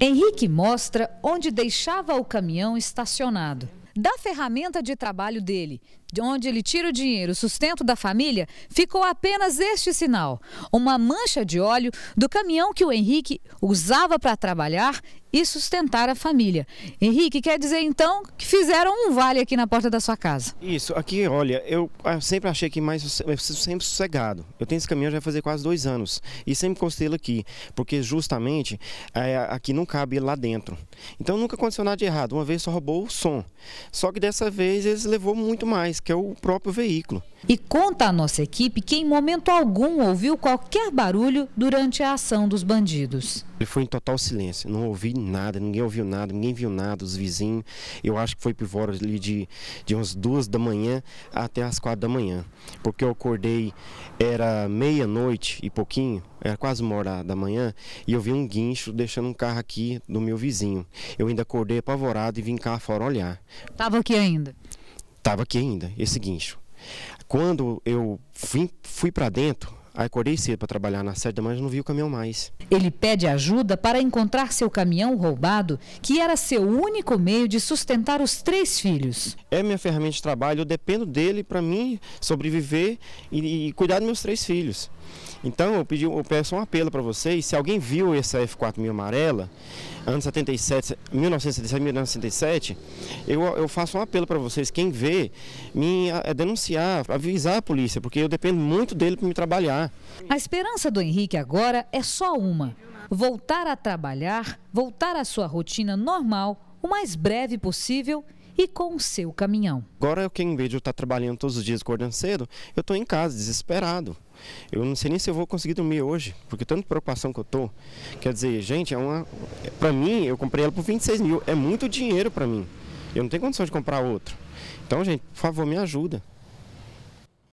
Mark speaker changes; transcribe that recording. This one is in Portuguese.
Speaker 1: Henrique mostra onde deixava o caminhão estacionado. Da ferramenta de trabalho dele, de onde ele tira o dinheiro, o sustento da família, ficou apenas este sinal: uma mancha de óleo do caminhão que o Henrique usava para trabalhar e sustentar a família. Henrique, quer dizer então que fizeram um vale aqui na porta da sua casa?
Speaker 2: Isso, aqui, olha, eu ah, sempre achei que mais eu sempre sossegado. Eu tenho esse caminhão já vai fazer quase dois anos e sempre encostei ele aqui, porque justamente é, aqui não cabe lá dentro. Então nunca aconteceu nada de errado. Uma vez só roubou o som. Só que dessa vez eles levou muito mais que é o próprio veículo. E conta a nossa equipe que em momento
Speaker 1: algum ouviu qualquer barulho durante a ação dos bandidos.
Speaker 2: Ele foi em total silêncio, não ouvi nada, ninguém ouviu nada, ninguém viu nada, os vizinhos. Eu acho que foi por ali de, de umas duas da manhã até as quatro da manhã, porque eu acordei, era meia-noite e pouquinho, era quase uma hora da manhã, e eu vi um guincho deixando um carro aqui do meu vizinho. Eu ainda acordei apavorado e vim cá fora olhar.
Speaker 1: Estava aqui ainda?
Speaker 2: estava aqui ainda, esse é guincho. Quando eu fui, fui para dentro, Aí acordei cedo para trabalhar na sede da manhã, não vi o caminhão mais.
Speaker 1: Ele pede ajuda para encontrar seu caminhão roubado, que era seu único meio de sustentar os três filhos.
Speaker 2: É minha ferramenta de trabalho, eu dependo dele para mim sobreviver e, e cuidar dos meus três filhos. Então eu, pedi, eu peço um apelo para vocês, se alguém viu essa F4000 amarela, anos 1977, 1977, eu, eu faço um apelo para vocês, quem vê, me é denunciar, avisar a polícia, porque eu dependo muito dele para me trabalhar.
Speaker 1: A esperança do Henrique agora é só uma, voltar a trabalhar, voltar à sua rotina normal, o mais breve possível e com o seu caminhão.
Speaker 2: Agora eu que em vez de tá eu estar trabalhando todos os dias acordando cedo, eu estou em casa desesperado. Eu não sei nem se eu vou conseguir dormir hoje, porque tanta preocupação que eu tô. Quer dizer, gente, é uma para mim eu comprei ela por 26 mil, é muito dinheiro para mim. Eu não tenho condição de comprar outro. Então, gente, por favor, me ajuda.